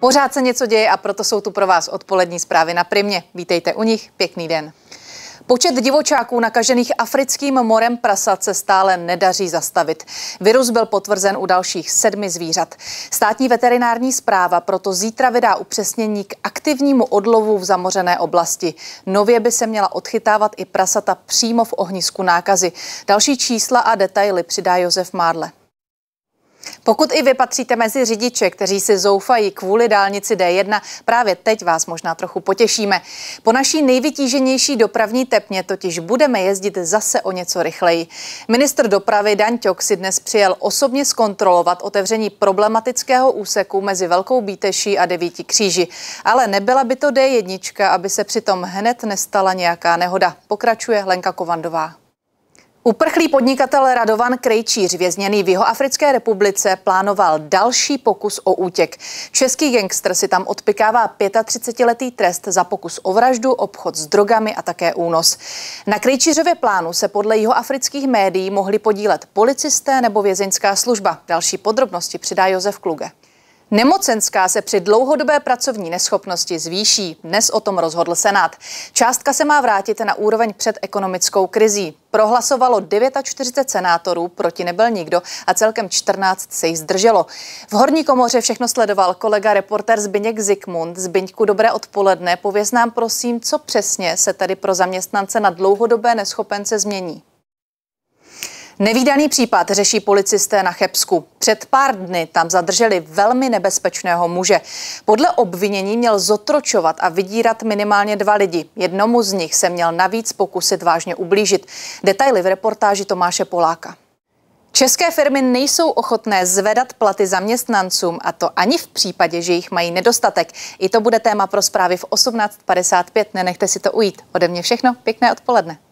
Pořád se něco děje a proto jsou tu pro vás odpolední zprávy na Primě. Vítejte u nich, pěkný den. Počet divočáků nakažených africkým morem prasat se stále nedaří zastavit. Virus byl potvrzen u dalších sedmi zvířat. Státní veterinární zpráva proto zítra vydá upřesnění k aktivnímu odlovu v zamořené oblasti. Nově by se měla odchytávat i prasata přímo v ohnisku nákazy. Další čísla a detaily přidá Josef Mádle. Pokud i vy patříte mezi řidiče, kteří si zoufají kvůli dálnici D1, právě teď vás možná trochu potěšíme. Po naší nejvytíženější dopravní tepně totiž budeme jezdit zase o něco rychleji. Ministr dopravy Dan Ťok si dnes přijel osobně zkontrolovat otevření problematického úseku mezi Velkou Bíteší a Devíti kříži. Ale nebyla by to D1, aby se přitom hned nestala nějaká nehoda. Pokračuje Lenka Kovandová. Uprchlý podnikatel Radovan Krejčíř, vězněný v Jihoafrické republice, plánoval další pokus o útěk. Český gangster si tam odpikává 35-letý trest za pokus o vraždu, obchod s drogami a také únos. Na Krejčířově plánu se podle jihoafrických médií mohli podílet policisté nebo vězeňská služba. Další podrobnosti přidá Josef Kluge. Nemocenská se při dlouhodobé pracovní neschopnosti zvýší. Dnes o tom rozhodl Senát. Částka se má vrátit na úroveň před ekonomickou krizí. Prohlasovalo 49 senátorů, proti nebyl nikdo a celkem 14 se jí zdrželo. V horní komoře všechno sledoval kolega reporter Zbyněk Zikmund. Zbyňku, dobré odpoledne. Pověz nám prosím, co přesně se tady pro zaměstnance na dlouhodobé neschopence změní. Nevýdaný případ řeší policisté na Chebsku. Před pár dny tam zadrželi velmi nebezpečného muže. Podle obvinění měl zotročovat a vydírat minimálně dva lidi. Jednomu z nich se měl navíc pokusit vážně ublížit. Detaily v reportáži Tomáše Poláka. České firmy nejsou ochotné zvedat platy zaměstnancům a to ani v případě, že jich mají nedostatek. I to bude téma pro zprávy v 18.55. Nenechte si to ujít. Ode mě všechno. Pěkné odpoledne.